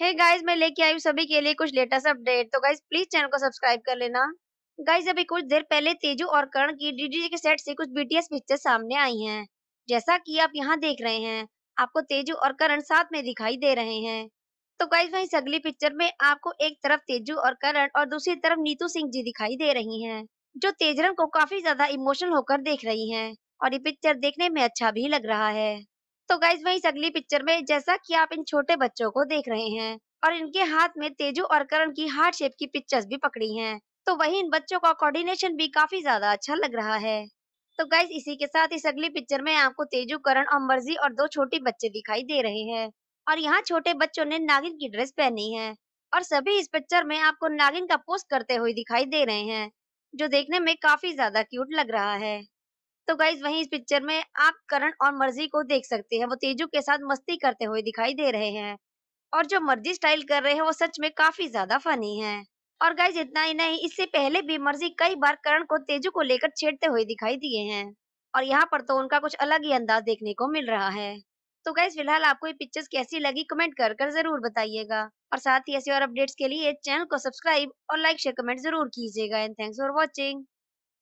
hey guys मैं लेके आई हूँ सभी के लिए कुछ लेटेस्ट अपडेट तो गाइस प्लीज चैनल को सब्सक्राइब कर लेना गाइस अभी कुछ देर पहले तेजू और कर्ण की डीडीजे के सेट से कुछ बीटीएस पिक्चर सामने आई हैं जैसा कि आप यहाँ देख रहे हैं आपको तेजू और करण साथ में दिखाई दे रहे हैं तो गाइस वही अगली पिक्चर में आपको एक तरफ तेजू और करण और दूसरी तरफ नीतू सिंह जी दिखाई दे रही है जो तेजरन को काफी ज्यादा इमोशनल होकर देख रही है और ये पिक्चर देखने में अच्छा भी लग रहा है तो गाइज वही अगली पिक्चर में जैसा की आप इन छोटे बच्चों को देख रहे हैं और इनके हाथ में तेजू और करण की हार्ट शेप की पिक्चर्स भी पकड़ी हैं तो वही इन बच्चों का कोऑर्डिनेशन भी काफी ज्यादा अच्छा लग रहा है तो गाइज इसी के साथ इस अगली पिक्चर में आपको तेजू करण और मर्जी और दो छोटे बच्चे दिखाई दे रहे हैं और यहाँ छोटे बच्चों ने नागिन की ड्रेस पहनी है और सभी इस पिक्चर में आपको नागिन का पोस्ट करते हुए दिखाई दे रहे हैं जो देखने में काफी ज्यादा क्यूट लग रहा है तो गाइज वही इस पिक्चर में आप करण और मर्जी को देख सकते हैं वो तेजू के साथ मस्ती करते हुए दिखाई दे रहे हैं और जो मर्जी स्टाइल कर रहे हैं वो सच में काफी ज्यादा फनी है और गाइज इतना ही नहीं इससे पहले भी मर्जी कई बार करण को तेजू को लेकर छेड़ते हुए दिखाई दिए हैं और यहाँ पर तो उनका कुछ अलग ही अंदाज देखने को मिल रहा है तो गाइज फिलहाल आपको ये पिक्चर्स कैसी लगी कमेंट कर कर जरूर बताइएगा और साथ ही ऐसे और अपडेट्स के लिए चैनल को सब्सक्राइब और लाइक शेयर कमेंट जरूर कीजिएगा एंड थैंक्स फॉर वॉचिंग